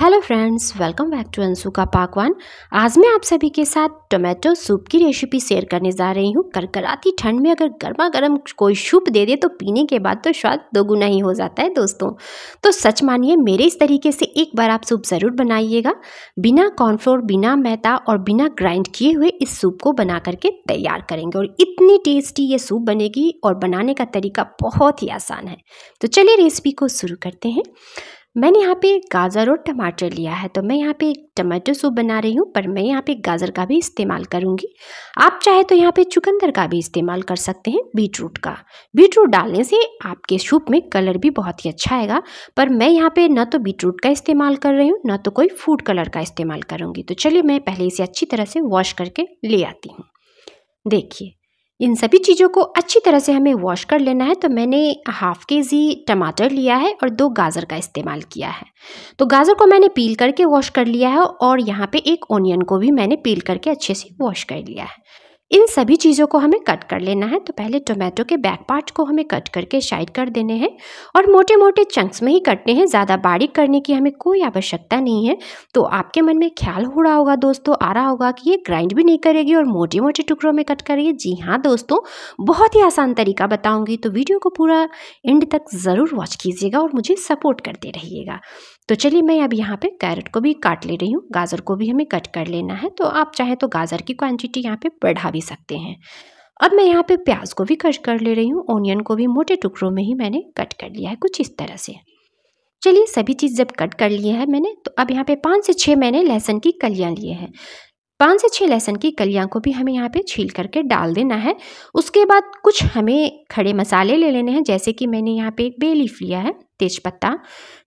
hello friends welcome back to Anshu का पाकवान आज मैं आप सभी के साथ टोमेटो सूप की रेसिपी शेयर करने जा रही हूँ करकराती ठंड में अगर गर्मा गर्म कोई सूप दे दे तो पीने के बाद तो स्वाद दोगुना ही हो जाता है दोस्तों तो सच मानिए मेरे इस तरीके से एक बार आप सूप ज़रूर बनाइएगा बिना कॉर्नफ्लोर बिना मैदा और बिना ग्राइंड किए हुए इस सूप को बना करके तैयार करेंगे और इतनी टेस्टी ये सूप बनेगी और बनाने का तरीका बहुत ही आसान है तो चलिए रेसिपी को शुरू करते हैं मैंने यहाँ पे गाजर और टमाटर लिया है तो मैं यहाँ पे टमाटो सूप बना रही हूँ पर मैं यहाँ पे गाजर का भी इस्तेमाल करूँगी आप चाहे तो यहाँ पे चुकंदर का भी इस्तेमाल कर सकते हैं बीट रूट का बीट रूट डालने से आपके सूप में कलर भी बहुत ही अच्छा आएगा पर मैं यहाँ पे ना तो बीट रूट का इस्तेमाल कर रही हूँ ना तो कोई फूड कलर का इस्तेमाल करूँगी तो चलिए मैं पहले इसे अच्छी तरह से वॉश करके ले आती हूँ देखिए इन सभी चीज़ों को अच्छी तरह से हमें वॉश कर लेना है तो मैंने हाफ के जी टमाटर लिया है और दो गाजर का इस्तेमाल किया है तो गाजर को मैंने पील करके वॉश कर लिया है और यहाँ पे एक ओनियन को भी मैंने पील करके अच्छे से वॉश कर लिया है इन सभी चीज़ों को हमें कट कर लेना है तो पहले टोमेटो के बैक पार्ट को हमें कट करके साइड कर देने हैं और मोटे मोटे चंक्स में ही कटने हैं ज़्यादा बारीक करने की हमें कोई आवश्यकता नहीं है तो आपके मन में ख्याल हो रहा होगा दोस्तों आ रहा होगा कि ये ग्राइंड भी नहीं करेगी और मोटे मोटे टुकड़ों में कट करेगी जी हाँ दोस्तों बहुत ही आसान तरीका बताऊँगी तो वीडियो को पूरा एंड तक ज़रूर वॉच कीजिएगा और मुझे सपोर्ट करते रहिएगा तो चलिए मैं अब यहाँ पे कैरेट को भी काट ले रही हूँ गाजर को भी हमें कट कर लेना है तो आप चाहे तो गाजर की क्वांटिटी यहाँ पे बढ़ा भी सकते हैं अब मैं यहाँ पे प्याज को भी कट कर ले रही हूँ ओनियन को भी मोटे टुकड़ों में ही मैंने कट कर लिया है कुछ इस तरह से चलिए सभी चीज़ जब कट कर लिए है मैंने तो अब यहाँ पे पाँच से छः मैंने लहसुन की कलियाँ लिए हैं पाँच से छः लहसुन की कलियाँ को भी हमें यहाँ पे छील करके डाल देना है उसके बाद कुछ हमें खड़े मसाले ले लेने हैं जैसे कि मैंने यहाँ पे एक बेलीफ लिया है तेज़पत्ता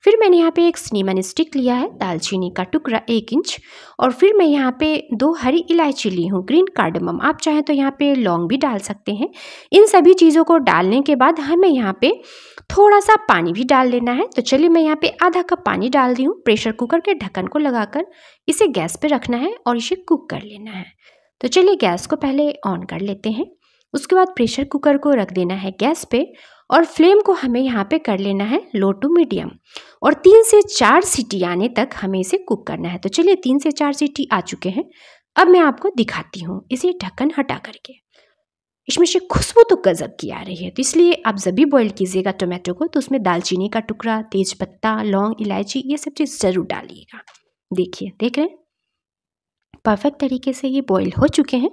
फिर मैंने यहाँ पे एक सिनेमन स्टिक लिया है दालचीनी का टुकड़ा एक इंच और फिर मैं यहाँ पे दो हरी इलायची ली हूँ ग्रीन कार्डमम आप चाहें तो यहाँ पे लौंग भी डाल सकते हैं इन सभी चीज़ों को डालने के बाद हमें यहाँ पे थोड़ा सा पानी भी डाल लेना है तो चलिए मैं यहाँ पे आधा कप पानी डाल दी हूँ प्रेशर कुकर के ढक्कन को लगाकर इसे गैस पे रखना है और इसे कुक कर लेना है तो चलिए गैस को पहले ऑन कर लेते हैं उसके बाद प्रेशर कुकर को रख देना है गैस पे और फ्लेम को हमें यहाँ पे कर लेना है लो टू मीडियम और तीन से चार सीटी आने तक हमें इसे कुक करना है तो चलिए तीन से चार सीटी आ चुके हैं अब मैं आपको दिखाती हूँ इसे ढक्कन हटा करके इसमें से खुशबू तो गज़ब की आ रही है तो इसलिए आप जब भी बॉईल कीजिएगा टोमेटो को तो उसमें दालचीनी का टुकड़ा तेज पत्ता लौंग इलायची ये सब चीज़ ज़रूर डालिएगा देखिए देख रहे हैं परफेक्ट तरीके से ये बॉईल हो चुके हैं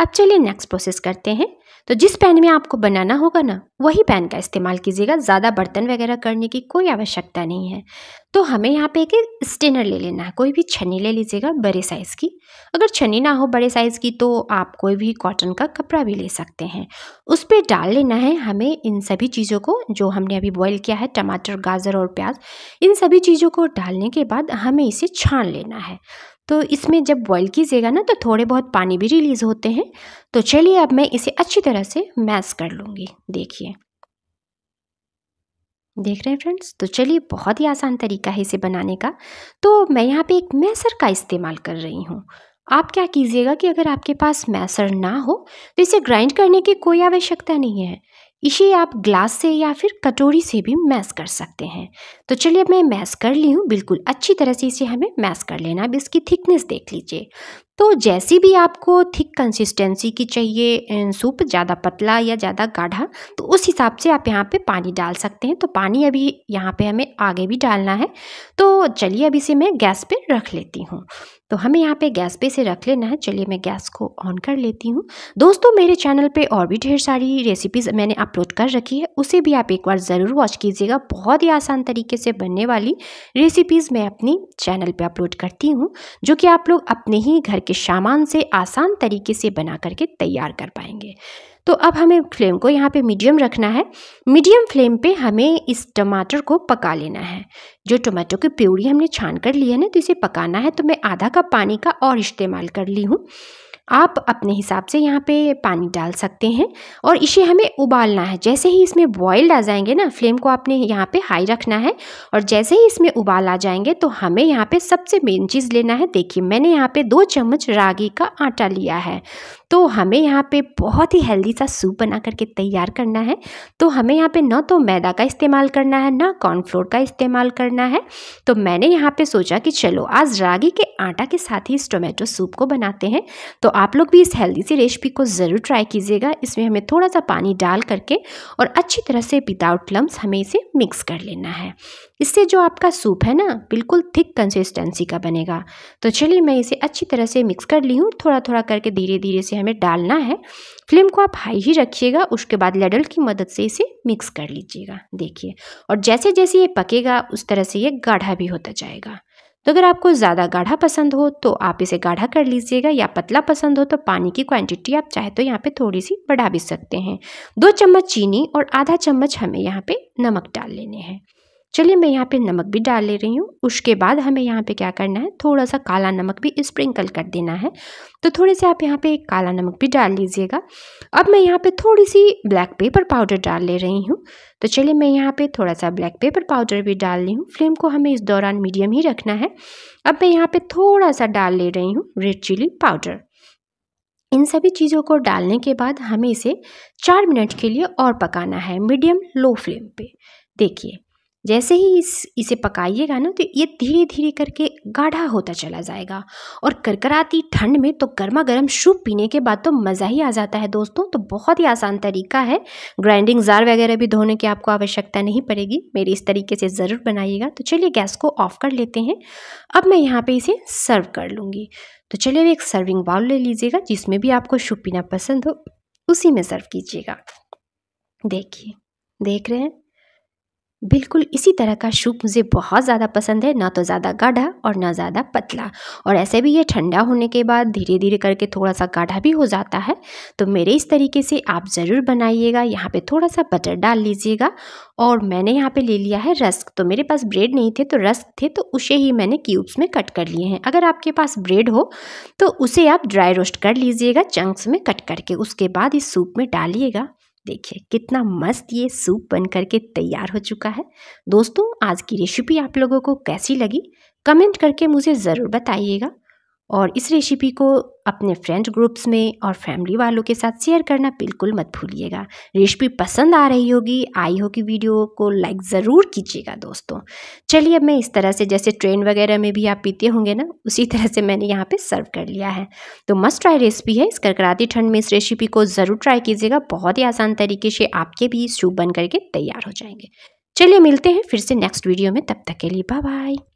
अब चलिए नेक्स्ट प्रोसेस करते हैं तो जिस पैन में आपको बनाना होगा ना वही पैन का इस्तेमाल कीजिएगा ज़्यादा बर्तन वगैरह करने की कोई आवश्यकता नहीं है तो हमें यहाँ पे एक स्टेनर ले लेना है कोई भी छन्नी ले लीजिएगा बड़े साइज़ की अगर छन्नी ना हो बड़े साइज़ की तो आप कोई भी कॉटन का कपड़ा भी ले सकते हैं उस पर डाल लेना है हमें इन सभी चीज़ों को जो हमने अभी बॉयल किया है टमाटर गाजर और प्याज इन सभी चीज़ों को डालने के बाद हमें इसे छान लेना है तो इसमें जब बॉईल कीजिएगा ना तो थोड़े बहुत पानी भी रिलीज़ होते हैं तो चलिए अब मैं इसे अच्छी तरह से मैश कर लूँगी देखिए देख रहे हैं फ्रेंड्स तो चलिए बहुत ही आसान तरीका है इसे बनाने का तो मैं यहाँ पे एक मैसर का इस्तेमाल कर रही हूँ आप क्या कीजिएगा कि अगर आपके पास मैसर ना हो तो इसे ग्राइंड करने की कोई आवश्यकता नहीं है इसे आप ग्लास से या फिर कटोरी से भी मैश कर सकते हैं तो चलिए अब मैं मैश कर ली हूँ बिल्कुल अच्छी तरह से इसे हमें मैश कर लेना अब इसकी थिकनेस देख लीजिए तो जैसी भी आपको थिक कंसिस्टेंसी की चाहिए सूप ज़्यादा पतला या ज़्यादा गाढ़ा तो उस हिसाब से आप यहाँ पे पानी डाल सकते हैं तो पानी अभी यहाँ पे हमें आगे भी डालना है तो चलिए अभी से मैं गैस पे रख लेती हूँ तो हमें यहाँ पे गैस पे से रख लेना है चलिए मैं गैस को ऑन कर लेती हूँ दोस्तों मेरे चैनल पर और भी ढेर सारी रेसिपीज़ मैंने अपलोड कर रखी है उसे भी आप एक बार ज़रूर वॉच कीजिएगा बहुत ही आसान तरीके से बनने वाली रेसिपीज़ मैं अपनी चैनल पर अपलोड करती हूँ जो कि आप लोग अपने ही घर के सामान से आसान तरीके से बना करके तैयार कर पाएंगे तो अब हमें फ्लेम को यहाँ पे मीडियम रखना है मीडियम फ्लेम पे हमें इस टमाटर को पका लेना है जो टमाटो की प्यूरी हमने छान कर ली है ना तो इसे पकाना है तो मैं आधा कप पानी का और इस्तेमाल कर ली हूँ आप अपने हिसाब से यहाँ पे पानी डाल सकते हैं और इसे हमें उबालना है जैसे ही इसमें बॉयल्ड आ जाएंगे ना फ्लेम को आपने यहाँ पे हाई रखना है और जैसे ही इसमें उबाल आ जाएंगे तो हमें यहाँ पे सबसे मेन चीज़ लेना है देखिए मैंने यहाँ पे दो चम्मच रागी का आटा लिया है तो हमें यहाँ पे बहुत ही हेल्दी सा सूप बना करके तैयार करना है तो हमें यहाँ पे ना तो मैदा का इस्तेमाल करना है ना कॉर्नफ्लोर का इस्तेमाल करना है तो मैंने यहाँ पे सोचा कि चलो आज रागी के आटा के साथ ही इस टोमेटो सूप को बनाते हैं तो आप लोग भी इस हेल्दी सी रेसिपी को ज़रूर ट्राई कीजिएगा इसमें हमें थोड़ा सा पानी डाल करके और अच्छी तरह से विदाउट लम्स हमें इसे मिक्स कर लेना है इससे जो आपका सूप है ना बिल्कुल थिक कंसिस्टेंसी का बनेगा तो चलिए मैं इसे अच्छी तरह से मिक्स कर ली हूँ थोड़ा थोड़ा करके धीरे धीरे से हमें डालना है फ्लेम को आप हाई ही रखिएगा उसके बाद लेडल की मदद से इसे मिक्स कर लीजिएगा देखिए और जैसे जैसे ये पकेगा उस तरह से ये गाढ़ा भी होता जाएगा तो अगर आपको ज़्यादा गाढ़ा पसंद हो तो आप इसे गाढ़ा कर लीजिएगा या पतला पसंद हो तो पानी की क्वांटिटी आप चाहे तो यहाँ पे थोड़ी सी बढ़ा भी सकते हैं दो चम्मच चीनी और आधा चम्मच हमें यहाँ पे नमक डाल लेने हैं चलिए मैं यहाँ पे नमक भी डाल ले रही हूँ उसके बाद हमें यहाँ पे क्या करना है थोड़ा सा काला नमक भी स्प्रिंकल कर देना है तो थोड़े से आप यहाँ पे काला नमक भी डाल लीजिएगा अब मैं यहाँ पे थोड़ी सी ब्लैक पेपर पाउडर डाल ले रही हूँ तो चलिए मैं यहाँ पे थोड़ा सा ब्लैक पेपर पाउडर भी डाल रही हूँ फ्लेम को हमें इस दौरान मीडियम ही रखना है अब मैं यहाँ पर थोड़ा सा डाल ले रही हूँ रेड चिली पाउडर इन सभी चीज़ों को डालने के बाद हमें इसे चार मिनट के लिए और पकाना है मीडियम लो फ्लेम पर देखिए जैसे ही इस इसे पकाइएगा ना तो ये धीरे धीरे करके गाढ़ा होता चला जाएगा और करकराती ठंड में तो गर्मा गर्म सूप पीने के बाद तो मज़ा ही आ जाता है दोस्तों तो बहुत ही आसान तरीका है ग्राइंडिंग जार वगैरह भी धोने की आपको आवश्यकता नहीं पड़ेगी मेरे इस तरीके से ज़रूर बनाइएगा तो चलिए गैस को ऑफ़ कर लेते हैं अब मैं यहाँ पर इसे सर्व कर लूँगी तो चलिए एक सर्विंग बाउल ले लीजिएगा जिसमें भी आपको सूप पीना पसंद हो उसी में सर्व कीजिएगा देखिए देख रहे हैं बिल्कुल इसी तरह का सूप मुझे बहुत ज़्यादा पसंद है ना तो ज़्यादा गाढ़ा और ना ज़्यादा पतला और ऐसे भी ये ठंडा होने के बाद धीरे धीरे करके थोड़ा सा गाढ़ा भी हो जाता है तो मेरे इस तरीके से आप ज़रूर बनाइएगा यहाँ पे थोड़ा सा बटर डाल लीजिएगा और मैंने यहाँ पे ले लिया है रस्क तो मेरे पास ब्रेड नहीं थे तो रस्क थे तो उसे ही मैंने क्यूब्स में कट कर लिए हैं अगर आपके पास ब्रेड हो तो उसे आप ड्राई रोस्ट कर लीजिएगा चंक्स में कट करके उसके बाद इस सूप में डालिएगा देखिए कितना मस्त ये सूप बन करके तैयार हो चुका है दोस्तों आज की रेसिपी आप लोगों को कैसी लगी कमेंट करके मुझे ज़रूर बताइएगा और इस रेसिपी को अपने फ्रेंड ग्रुप्स में और फैमिली वालों के साथ शेयर करना बिल्कुल मत भूलिएगा रेसिपी पसंद आ रही होगी आई होगी वीडियो को लाइक ज़रूर कीजिएगा दोस्तों चलिए अब मैं इस तरह से जैसे ट्रेन वगैरह में भी आप पीते होंगे ना उसी तरह से मैंने यहाँ पे सर्व कर लिया है तो मस्ट ट्राई रेसिपी है इस करकराती ठंड में इस रेसिपी को ज़रूर ट्राई कीजिएगा बहुत ही आसान तरीके से आपके भी सूप बन करके तैयार हो जाएंगे चलिए मिलते हैं फिर से नेक्स्ट वीडियो में तब तक के लिए बाय बाय